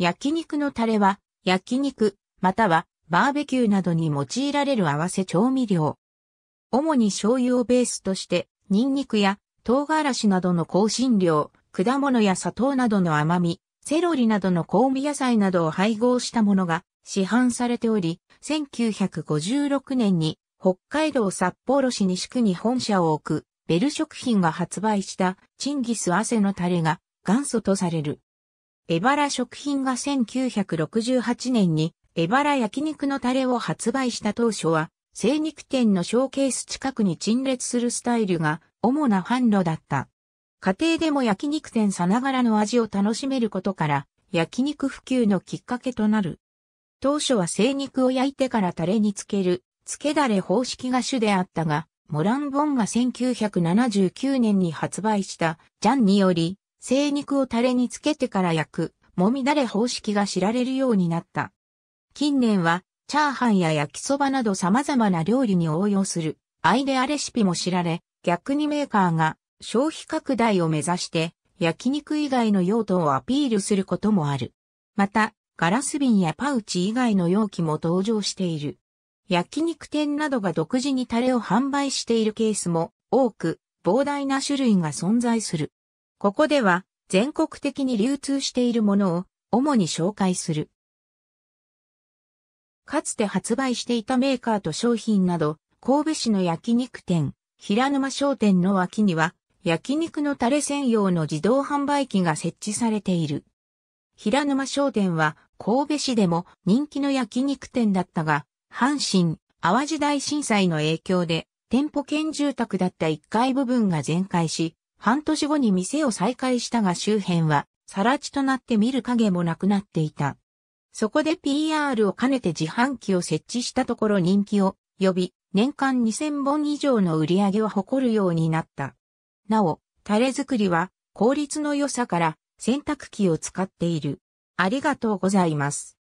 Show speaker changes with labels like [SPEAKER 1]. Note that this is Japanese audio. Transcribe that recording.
[SPEAKER 1] 焼肉のタレは、焼肉、または、バーベキューなどに用いられる合わせ調味料。主に醤油をベースとして、ニンニクや唐辛子などの香辛料、果物や砂糖などの甘み、セロリなどの香味野菜などを配合したものが市販されており、1956年に北海道札幌市西区に本社を置くベル食品が発売したチンギス汗のタレが元祖とされる。エバラ食品が1968年にエバラ焼肉のタレを発売した当初は、精肉店のショーケース近くに陳列するスタイルが主な販路だった。家庭でも焼肉店さながらの味を楽しめることから、焼肉普及のきっかけとなる。当初は精肉を焼いてからタレにつける、つけだれ方式が主であったが、モランボンが1979年に発売したジャンにより、生肉をタレにつけてから焼く、もみだれ方式が知られるようになった。近年は、チャーハンや焼きそばなど様々な料理に応用する、アイデアレシピも知られ、逆にメーカーが消費拡大を目指して、焼肉以外の用途をアピールすることもある。また、ガラス瓶やパウチ以外の容器も登場している。焼肉店などが独自にタレを販売しているケースも多く、膨大な種類が存在する。ここでは全国的に流通しているものを主に紹介する。かつて発売していたメーカーと商品など、神戸市の焼肉店、平沼商店の脇には、焼肉のタレ専用の自動販売機が設置されている。平沼商店は神戸市でも人気の焼肉店だったが、阪神、淡路大震災の影響で店舗兼住宅だった1階部分が全壊し、半年後に店を再開したが周辺は、更地となって見る影もなくなっていた。そこで PR を兼ねて自販機を設置したところ人気を呼び、年間2000本以上の売り上げを誇るようになった。なお、タレ作りは効率の良さから洗濯機を使っている。ありがとうございます。